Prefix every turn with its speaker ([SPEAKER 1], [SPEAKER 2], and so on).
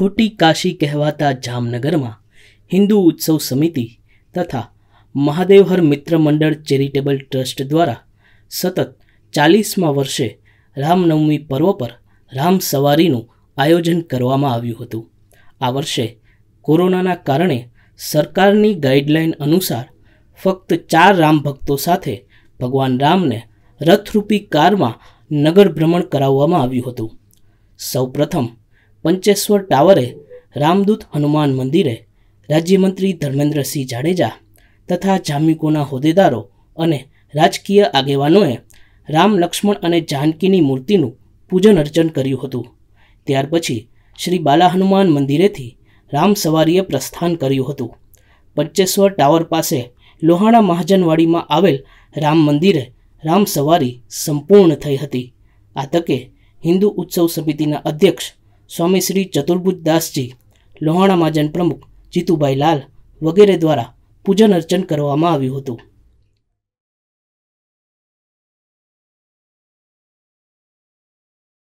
[SPEAKER 1] છોટી કાશી કહેવાતા જામનગરમાં હિન્દુ ઉત્સવ સમિતિ તથા મહાદેવહર મિત્ર મંડળ ચેરિટેબલ ટ્રસ્ટ દ્વારા સતત ચાલીસમા વર્ષે રામનવમી પર્વ પર રામ સવારીનું આયોજન કરવામાં આવ્યું હતું આ વર્ષે કોરોનાના કારણે સરકારની ગાઈડલાઈન અનુસાર ફક્ત ચાર રામ ભક્તો સાથે ભગવાન રામને રથરૂપી કારમાં નગર ભ્રમણ કરાવવામાં આવ્યું હતું સૌપ્રથમ પંચેશ્વર ટાવરે રામદૂત હનુમાન મંદિરે રાજ્યમંત્રી ધર્મેન્દ્રસિંહ જાડેજા તથા જામિકોના હોદ્દેદારો અને રાજકીય આગેવાનોએ રામ લક્ષ્મણ અને જાનકીની મૂર્તિનું પૂજન અર્ચન કર્યું હતું ત્યાર પછી શ્રી બાલા હનુમાન મંદિરેથી રામ સવારીએ પ્રસ્થાન કર્યું હતું પંચેશ્વર ટાવર પાસે લોહાણા મહાજનવાડીમાં આવેલ રામ મંદિરે રામ સવારી સંપૂર્ણ થઈ હતી આ તકે હિન્દુ ઉત્સવ સમિતિના અધ્યક્ષ સ્વામી શ્રી ચતુર્ભુજ દાસજી લોહાણા મહાજન પ્રમુખ જીતુભાઈ લાલ વગેરે દ્વારા પૂજન અર્ચન કરવામાં આવ્યું હતું